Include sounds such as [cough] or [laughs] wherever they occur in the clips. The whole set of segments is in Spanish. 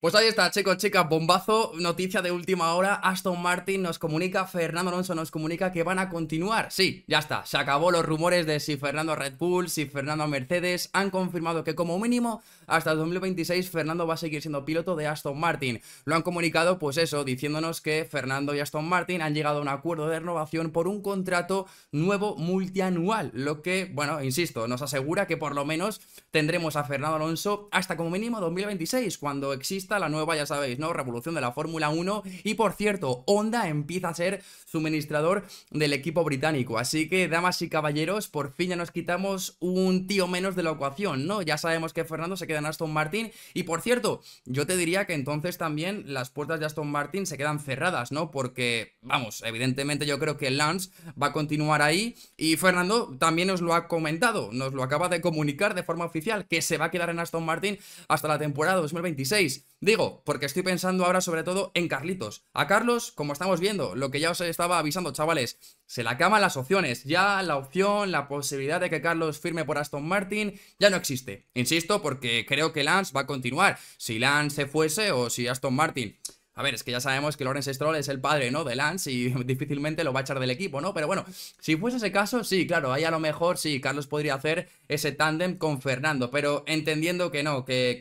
Pues ahí está, chicos, chicas, bombazo, noticia de última hora, Aston Martin nos comunica, Fernando Alonso nos comunica que van a continuar, sí, ya está, se acabó los rumores de si Fernando Red Bull, si Fernando Mercedes, han confirmado que como mínimo hasta 2026 Fernando va a seguir siendo piloto de Aston Martin, lo han comunicado pues eso, diciéndonos que Fernando y Aston Martin han llegado a un acuerdo de renovación por un contrato nuevo multianual, lo que, bueno, insisto, nos asegura que por lo menos tendremos a Fernando Alonso hasta como mínimo 2026, cuando existe la nueva, ya sabéis, ¿no? Revolución de la Fórmula 1. Y por cierto, Honda empieza a ser suministrador del equipo británico. Así que, damas y caballeros, por fin ya nos quitamos un tío menos de la ecuación, ¿no? Ya sabemos que Fernando se queda en Aston Martin. Y por cierto, yo te diría que entonces también las puertas de Aston Martin se quedan cerradas, ¿no? Porque, vamos, evidentemente yo creo que Lance va a continuar ahí. Y Fernando también nos lo ha comentado, nos lo acaba de comunicar de forma oficial, que se va a quedar en Aston Martin hasta la temporada 2026. Digo, porque estoy pensando ahora sobre todo en Carlitos. A Carlos, como estamos viendo, lo que ya os estaba avisando, chavales, se la acaban las opciones. Ya la opción, la posibilidad de que Carlos firme por Aston Martin, ya no existe. Insisto, porque creo que Lance va a continuar. Si Lance se fuese o si Aston Martin a ver, es que ya sabemos que Lawrence Stroll es el padre, ¿no? De Lance y [laughs] difícilmente lo va a echar del equipo, ¿no? Pero bueno, si fuese ese caso, sí, claro, ahí a lo mejor sí, Carlos podría hacer ese tándem con Fernando, pero entendiendo que no, que,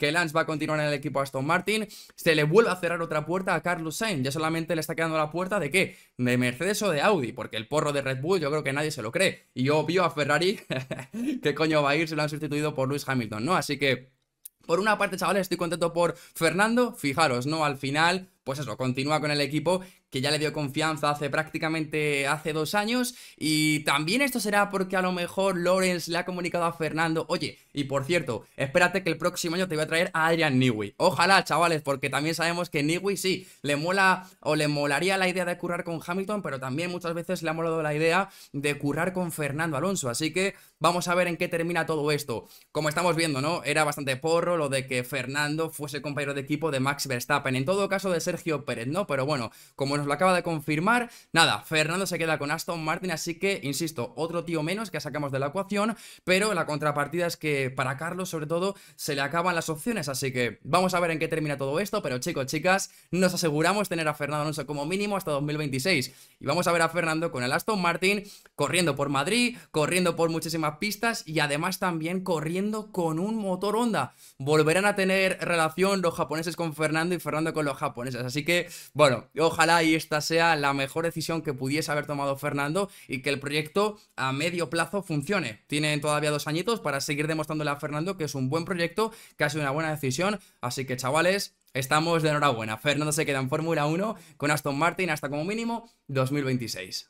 que, [laughs] Lance va a continuar en el equipo Aston Martin, se le vuelve a cerrar otra puerta a Carlos Sainz. Ya solamente le está quedando la puerta de qué? De Mercedes o de Audi, porque el porro de Red Bull yo creo que nadie se lo cree. Y yo vio a Ferrari, [laughs] ¿qué coño va a ir si lo han sustituido por Luis Hamilton, ¿no? Así que por una parte, chavales, estoy contento por Fernando, fijaros, ¿no? Al final, pues eso, continúa con el equipo que ya le dio confianza hace prácticamente hace dos años. Y también esto será porque a lo mejor Lawrence le ha comunicado a Fernando, oye, y por cierto, espérate que el próximo año te voy a traer a Adrian Newey. Ojalá, chavales, porque también sabemos que Newey sí, le mola o le molaría la idea de currar con Hamilton, pero también muchas veces le ha molado la idea de currar con Fernando Alonso. Así que vamos a ver en qué termina todo esto. Como estamos viendo, ¿no? Era bastante porro lo de que Fernando fuese compañero de equipo de Max Verstappen. En todo caso de Sergio Pérez, ¿no? Pero bueno, como nos lo acaba de confirmar. Nada, Fernando se queda con Aston Martin, así que, insisto, otro tío menos que sacamos de la ecuación, pero la contrapartida es que para Carlos, sobre todo, se le acaban las opciones, así que vamos a ver en qué termina todo esto, pero chicos, chicas, nos aseguramos tener a Fernando Alonso como mínimo hasta 2026. Y vamos a ver a Fernando con el Aston Martin corriendo por Madrid, corriendo por muchísimas pistas y además también corriendo con un motor Honda. Volverán a tener relación los japoneses con Fernando y Fernando con los japoneses, así que, bueno, ojalá y y esta sea la mejor decisión que pudiese haber tomado Fernando y que el proyecto a medio plazo funcione. Tienen todavía dos añitos para seguir demostrándole a Fernando que es un buen proyecto, que ha sido una buena decisión. Así que chavales, estamos de enhorabuena. Fernando se queda en Fórmula 1 con Aston Martin hasta como mínimo 2026.